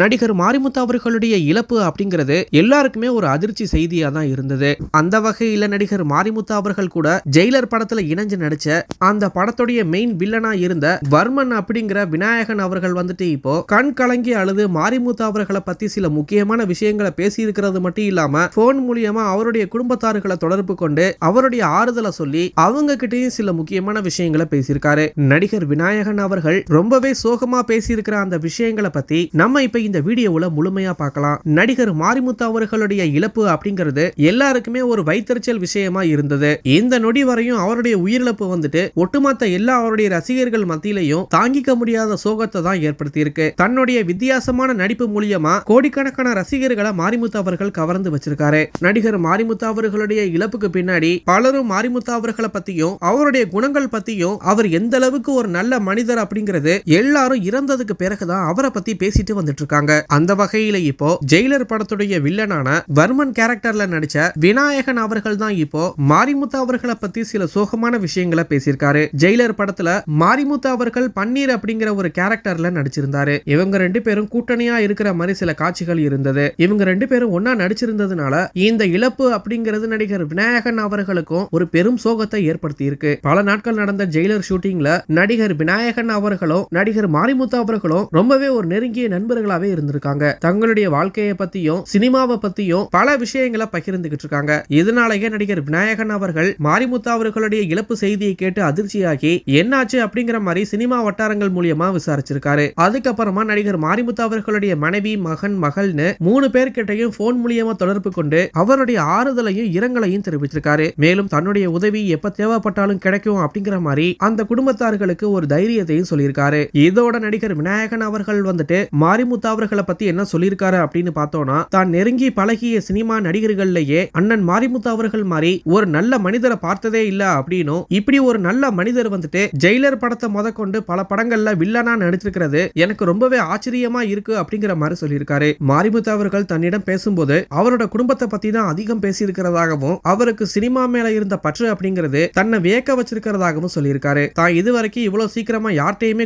நடிகர் மாரிமுத்து அவர்களுடைய இழப்பு அப்படிங்கிறது எல்லாருக்குமே ஒரு அதிர்ச்சி செய்தியா தான் இருந்தது அந்த வகையில நடிகர் மாரிமுத்து அவர்கள் கூட ஜெயிலர் படத்துல இணைஞ்சு நடிச்ச அந்த படத்துடைய மெயின் வில்லனா இருந்த வர்மன் அப்படிங்கிற விநாயகன் அவர்கள் வந்துட்டு இப்போ கண் கலங்கி அழுது மாரிமுத்து அவர்களை பத்தி சில முக்கியமான விஷயங்களை பேசி இருக்கிறது மட்டும் இல்லாம போன் மூலியமா அவருடைய குடும்பத்தார்களை தொடர்பு கொண்டு அவருடைய ஆறுதலை சொல்லி அவங்க கிட்டயும் சில முக்கியமான விஷயங்களை பேசியிருக்காரு நடிகர் விநாயகன் அவர்கள் ரொம்பவே சோகமா பேசியிருக்கிற அந்த விஷயங்களை பத்தி நம்ம இப்ப இந்த வீடியோவில் முழுமையாக பார்க்கலாம் நடிகர் மாரிமுத்து அவர்களுடைய இழப்பு அப்படிங்கிறது எல்லாருக்குமே ஒரு வைத்தறிச்சல் விஷயமா இருந்தது இந்த நொடி வரையும் அவருடைய உயிரிழப்பு வந்துட்டு ஒட்டுமொத்த எல்லா அவருடைய ரசிகர்கள் மத்தியிலையும் தாங்கிக்க முடியாத சோகத்தை தான் ஏற்படுத்தி இருக்கு தன்னுடைய வித்தியாசமான நடிப்பு மூலியமா கோடிக்கணக்கான ரசிகர்களை மாரிமுத்து அவர்கள் கவர்ந்து வச்சிருக்காரு நடிகர் மாரிமுத்து அவர்களுடைய இழப்புக்கு பின்னாடி பலரும் மாரிமுத்து அவர்களை பத்தியும் அவருடைய குணங்கள் பத்தியும் அவர் எந்த அளவுக்கு ஒரு நல்ல மனிதர் அப்படிங்கிறது எல்லாரும் இறந்ததுக்கு பிறகுதான் அவரை பத்தி பேசிட்டு வந்துட்டு இருக்காங்க அந்த வகையில இப்போ ஜெயிலர் படத்துடைய வில்லனான வர்மன் கேரக்டர்ல நடிச்ச விநாயகன் அவர்கள் தான் இப்போ மாரிமுத்து அவர்களை பத்தி சில சோகமான விஷயங்களை பேசியிருக்காரு ஜெயிலர் படத்துல மாரிமுத்து அவர்கள் பன்னீர் அப்படிங்கிற ஒரு கேரக்டர்ல நடிச்சிருந்தாரு இவங்க ரெண்டு பேரும் கூட்டணியா இருக்கிற மாதிரி சில காட்சிகள் இருந்தது இவங்க ரெண்டு பேரும் ஒன்னா நடிச்சிருந்ததுனால இந்த இழப்பு அப்படிங்கிறது நடிகர் விநாயகன் அவர்களுக்கும் ஒரு பெரும் சோகத்தை ஏற்படுத்தி இருக்கு பல நாட்கள் நடந்த ஜெயிலர் ஷூட்டிங்ல நடிகர் விநாயகன் அவர்களும் நடிகர் மாரிமுத்து அவர்களும் ரொம்பவே ஒரு நெருங்கிய நண்பர்களா கூலாவே இருந்திருக்காங்க தங்களுடைய வாழ்க்கையை பத்தியும் சினிமாவை பத்தியும் பல விஷயங்களை பகிர்ந்துகிட்டு இருக்காங்க இதனாலேயே நடிகர் விநாயகன் அவர்கள் மாரிமுத்து அவர்களுடைய இழப்பு செய்தியை கேட்டு அதிர்ச்சியாகி என்னாச்சு அப்படிங்கிற மாதிரி சினிமா வட்டாரங்கள் மூலியமா விசாரிச்சிருக்காரு அதுக்கப்புறமா நடிகர் மாரிமுத்து அவர்களுடைய மனைவி மகன் மகள்னு மூணு பேர்கிட்டையும் போன் மூலியமா தொடர்பு கொண்டு அவருடைய ஆறுதலையும் இரங்கலையும் தெரிவிச்சிருக்காரு மேலும் தன்னுடைய உதவி எப்ப தேவைப்பட்டாலும் கிடைக்கும் அப்படிங்கிற மாதிரி அந்த குடும்பத்தார்களுக்கு ஒரு தைரியத்தையும் சொல்லியிருக்காரு இதோட நடிகர் விநாயகன் அவர்கள் வந்துட்டு மாரிமுத்து வினோத் அவர்களை பத்தி என்ன சொல்லியிருக்காரு அப்படின்னு பார்த்தோம்னா தான் நெருங்கி பழகிய சினிமா நடிகர்கள்லயே அண்ணன் மாரிமுத்து அவர்கள் மாதிரி ஒரு நல்ல மனிதரை பார்த்ததே இல்ல அப்படின்னும் இப்படி ஒரு நல்ல மனிதர் வந்துட்டு ஜெயிலர் படத்தை முத கொண்டு பல படங்கள்ல வில்லனா நடிச்சிருக்கிறது எனக்கு ரொம்பவே ஆச்சரியமா இருக்கு அப்படிங்கிற மாதிரி சொல்லியிருக்காரு மாரிமுத்து அவர்கள் தன்னிடம் பேசும்போது அவரோட குடும்பத்தை பத்தி தான் அதிகம் பேசியிருக்கிறதாகவும் அவருக்கு சினிமா மேல இருந்த பற்று அப்படிங்கிறது தன்னை வியக்க வச்சிருக்கிறதாகவும் சொல்லியிருக்காரு தான் இதுவரைக்கும் இவ்வளவு சீக்கிரமா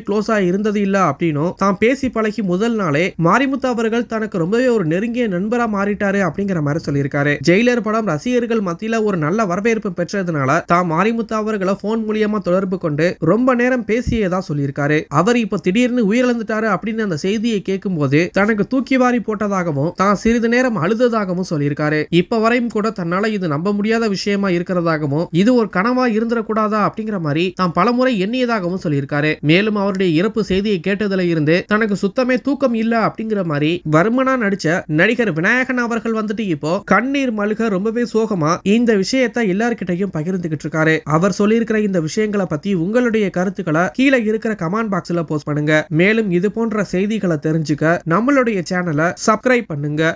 க்ளோஸ் ஆகி இருந்தது இல்ல அப்படின்னும் தான் பேசி பழகி முதல் நாளே மாரிமுத்து அவர்கள் தனக்கு ரொம்பவே ஒரு நெருங்கிய நண்பரா மாறிட்டாரு அப்படிங்கிற மாதிரி சொல்லியிருக்காரு ஜெயிலர் படம் ரசிகர்கள் மத்தியில ஒரு நல்ல வரவேற்பு பெற்றதுனால தான் மாரிமுத்து அவர்களை போன் மூலியமா தொடர்பு கொண்டு ரொம்ப நேரம் பேசியதா சொல்லியிருக்காரு அவர் இப்ப திடீர்னு உயிரிழந்துட்டாரு அப்படின்னு அந்த செய்தியை கேட்கும் போது தனக்கு தூக்கி வாரி போட்டதாகவும் தான் சிறிது நேரம் அழுததாகவும் சொல்லியிருக்காரு இப்ப வரையும் கூட தன்னால இது நம்ப முடியாத விஷயமா இருக்கிறதாகவும் இது ஒரு கனவா இருந்துடக்கூடாதா அப்படிங்கிற மாதிரி தான் பலமுறை எண்ணியதாகவும் சொல்லியிருக்காரு மேலும் அவருடைய இறப்பு செய்தியை கேட்டதுல இருந்து தனக்கு சுத்தமே தூக்கம் இல்ல இல்ல அப்படிங்கிற மாதிரி வருமனா நடிச்ச நடிகர் விநாயகன் அவர்கள் வந்துட்டு இப்போ கண்ணீர் மல்க ரொம்பவே சோகமா இந்த விஷயத்த எல்லார்கிட்டையும் பகிர்ந்துகிட்டு இருக்காரு அவர் சொல்லியிருக்கிற இந்த விஷயங்களை பத்தி உங்களுடைய கருத்துக்களை கீழே இருக்கிற கமெண்ட் பாக்ஸ்ல போஸ்ட் பண்ணுங்க மேலும் இது போன்ற செய்திகளை தெரிஞ்சுக்க நம்மளுடைய சேனலை சப்ஸ்கிரைப் பண்ணுங்க